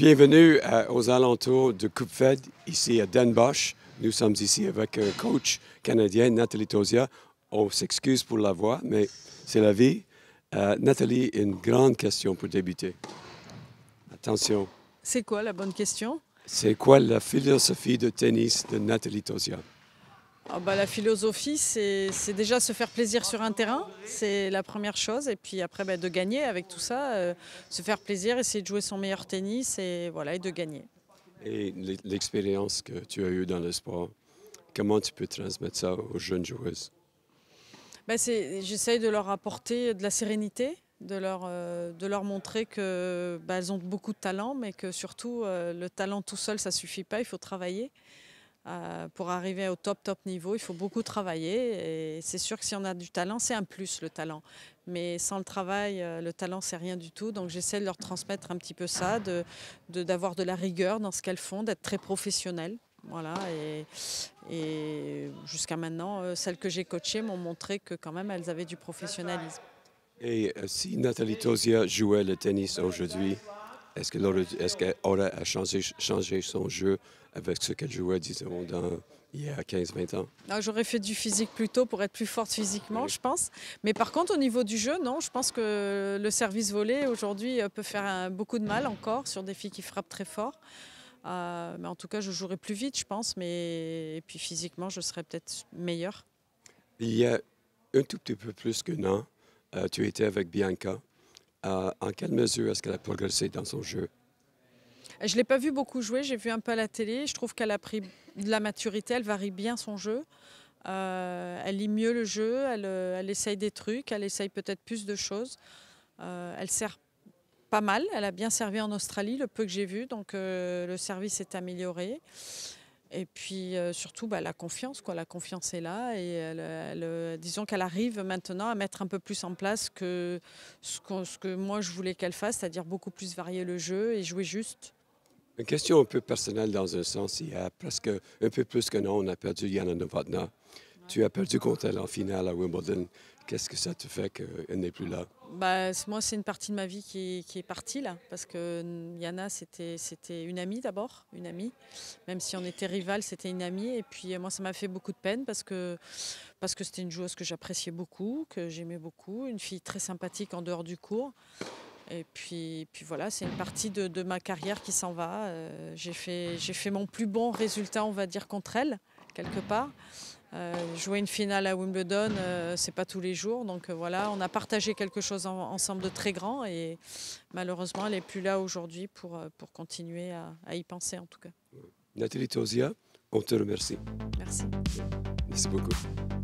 Bienvenue euh, aux alentours de Coupe Fed, ici à Denbosch. Nous sommes ici avec un euh, coach canadien, Nathalie Tosia. On s'excuse pour la voix, mais c'est la vie. Euh, Nathalie, une grande question pour débuter. Attention. C'est quoi la bonne question? C'est quoi la philosophie de tennis de Nathalie Tosia? Ah bah, la philosophie, c'est déjà se faire plaisir sur un terrain, c'est la première chose. Et puis après, bah, de gagner avec tout ça, euh, se faire plaisir, essayer de jouer son meilleur tennis et, voilà, et de gagner. Et l'expérience que tu as eue dans le sport, comment tu peux transmettre ça aux jeunes joueuses bah, J'essaye de leur apporter de la sérénité, de leur, euh, de leur montrer qu'elles bah, ont beaucoup de talent, mais que surtout, euh, le talent tout seul, ça ne suffit pas, il faut travailler. Euh, pour arriver au top, top niveau, il faut beaucoup travailler. Et c'est sûr que si on a du talent, c'est un plus le talent. Mais sans le travail, euh, le talent, c'est rien du tout. Donc j'essaie de leur transmettre un petit peu ça, d'avoir de, de, la rigueur dans ce qu'elles font, d'être très professionnelles. Voilà, et, et jusqu'à maintenant, euh, celles que j'ai coachées m'ont montré que quand même elles avaient du professionnalisme. Et si Nathalie Tosia jouait le tennis aujourd'hui, est-ce qu'elle a changé son jeu avec ce qu'elle jouait, disons, il y a 15-20 ans. Ah, j'aurais fait du physique plus tôt pour être plus forte physiquement, je pense. Mais par contre, au niveau du jeu, non, je pense que le service volé aujourd'hui euh, peut faire beaucoup de mal encore sur des filles qui frappent très fort. Euh, mais en tout cas, je jouerai plus vite, je pense. Mais et puis physiquement, je serais peut-être meilleure. Il y a un tout petit peu plus que non. Euh, tu étais avec Bianca en quelle mesure est-ce qu'elle a progressé dans son jeu? Je ne l'ai pas vu beaucoup jouer, j'ai vu un peu à la télé. Je trouve qu'elle a pris de la maturité, elle varie bien son jeu. Euh, elle lit mieux le jeu, euh, elle, essaye des trucs, elle essaye peut-être plus de choses. Euh, elle sert pas mal, elle a bien servi en Australie, le peu que j'ai vu, donc le service est amélioré. Et puis euh, surtout, bah, la confiance, quoi. La confiance est là et disons qu'elle arrive maintenant à mettre un peu plus en place que ce que, moi je voulais qu'elle fasse, c'est-à-dire beaucoup plus varier le jeu et jouer juste. Une question un peu personnelle dans un sens, il y a presque un peu plus que non, on a perdu Yana Novotna. Tu as perdu contre elle en finale à Wimbledon. Qu'est-ce que ça te fait qu'elle n'est plus là bah, Moi, c'est une partie de ma vie qui, est partie là. Parce que Yana, c'était une amie d'abord, une amie. Même si on était rivales, c'était une amie. Et puis moi, ça m'a fait beaucoup de peine parce que c'était une joueuse que j'appréciais beaucoup, que j'aimais beaucoup. Une fille très sympathique en dehors du cours. Et puis, voilà, c'est une partie de, ma carrière qui s'en va. Euh, j'ai fait, fait mon plus bon résultat, on va dire, contre elle, quelque part. Euh, jouer une finale à Wimbledon, ce euh, c'est pas tous les jours. Donc euh, voilà, on a partagé quelque chose ensemble de très grand et malheureusement, elle n'est plus là aujourd'hui pour, pour continuer à, à, y penser en tout cas. Nathalie Tosia, on te remercie. Merci. Merci beaucoup.